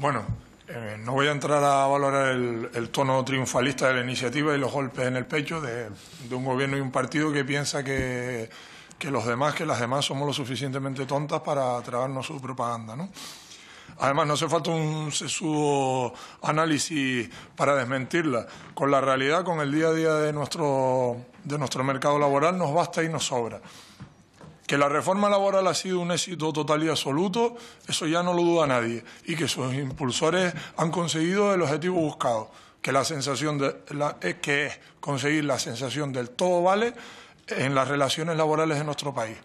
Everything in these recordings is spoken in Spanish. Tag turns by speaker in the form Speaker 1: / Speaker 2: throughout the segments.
Speaker 1: Bueno, eh, no voy a entrar a valorar el, tono triunfalista de la iniciativa y los golpes en el pecho de, un gobierno y un partido que piensa que, los demás, que las demás somos lo suficientemente tontas para trabarnos su propaganda, ¿no? Además, no hace falta un sesudo análisis para desmentirla. Con la realidad, con el día a día de nuestro, de nuestro mercado laboral, nos basta y nos sobra. Que la reforma laboral ha sido un éxito total y absoluto, eso ya no lo duda nadie, y que sus impulsores han conseguido el objetivo buscado, que la sensación es que conseguir la sensación del todo vale en las relaciones laborales de nuestro país.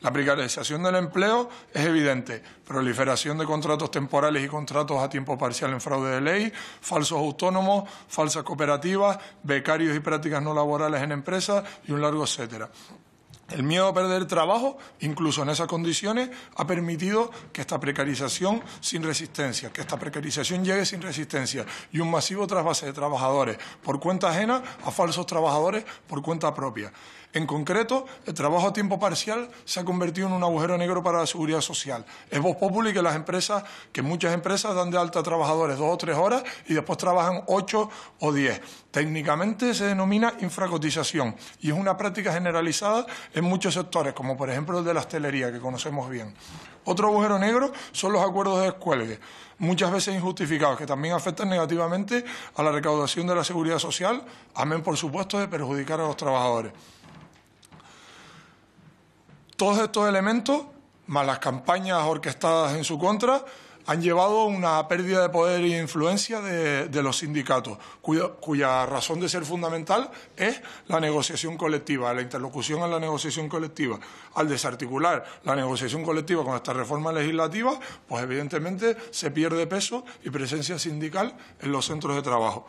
Speaker 1: La precarización del empleo es evidente. Proliferación de contratos temporales y contratos a tiempo parcial en fraude de ley, falsos autónomos, falsas cooperativas, becarios y prácticas no laborales en empresas y un largo etcétera. El miedo a perder trabajo, incluso en esas condiciones, ha permitido que esta precarización sin resistencia, que esta precarización llegue sin resistencia y un masivo trasvase de trabajadores por cuenta ajena a falsos trabajadores por cuenta propia. En concreto, el trabajo a tiempo parcial se ha convertido en un agujero negro para la seguridad social. Es voz popular que las empresas, que muchas empresas dan de alta a trabajadores dos o tres horas y después trabajan ocho o diez. Técnicamente se denomina infracotización y es una práctica generalizada en muchos sectores, como por ejemplo el de la hostelería, que conocemos bien. Otro agujero negro son los acuerdos de descuelgue, muchas veces injustificados, que también afectan negativamente a la recaudación de la seguridad social, amén por supuesto de perjudicar a los trabajadores. Todos estos elementos, más las campañas orquestadas en su contra, han llevado a una pérdida de poder e influencia de, los sindicatos, cuya, razón de ser fundamental es la negociación colectiva, la interlocución en la negociación colectiva. Al desarticular la negociación colectiva con esta reforma legislativa, pues evidentemente se pierde peso y presencia sindical en los centros de trabajo.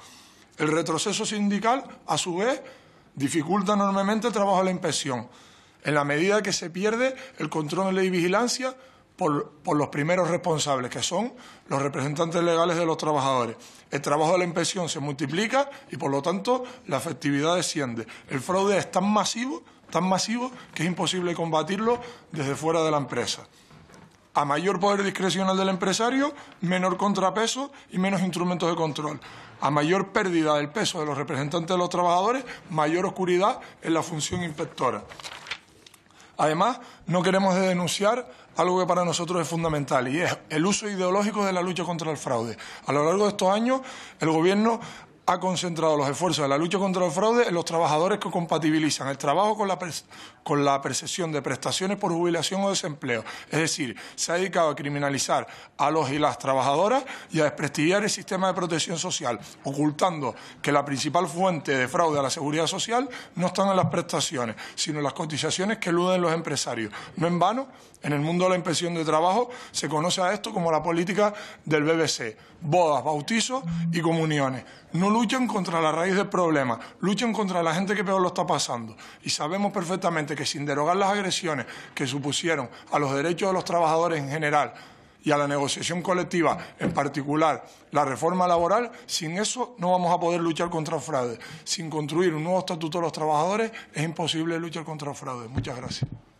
Speaker 1: El retroceso sindical, a su vez, dificulta enormemente el trabajo de la inspección en la medida que se pierde el control de ley y vigilancia por, por, los primeros responsables, que son los representantes legales de los trabajadores. El trabajo de la inspección se multiplica y, por lo tanto, la efectividad desciende. El fraude es tan masivo, tan masivo, que es imposible combatirlo desde fuera de la empresa. A mayor poder discrecional del empresario, menor contrapeso y menos instrumentos de control. A mayor pérdida del peso de los representantes de los trabajadores, mayor oscuridad en la función inspectora. Además, no queremos denunciar algo que para nosotros es fundamental y es el uso ideológico de la lucha contra el fraude. A lo largo de estos años, el Gobierno ha concentrado los esfuerzos de la lucha contra el fraude en los trabajadores que compatibilizan el trabajo con la, con percepción de prestaciones por jubilación o desempleo. Es decir, se ha dedicado a criminalizar a los y las trabajadoras y a desprestigiar el sistema de protección social, ocultando que la principal fuente de fraude a la seguridad social no están en las prestaciones, sino en las cotizaciones que eluden los empresarios. No en vano, en el mundo de la impresión de trabajo se conoce a esto como la política del BBC, bodas, bautizos y comuniones luchan contra la raíz del problema, luchan contra la gente que peor lo está pasando. Y sabemos perfectamente que sin derogar las agresiones que supusieron a los derechos de los trabajadores en general, y a la negociación colectiva, en particular la reforma laboral, sin eso no vamos a poder luchar contra el fraude. Sin construir un nuevo estatuto de los trabajadores es imposible luchar contra el fraude. Muchas gracias.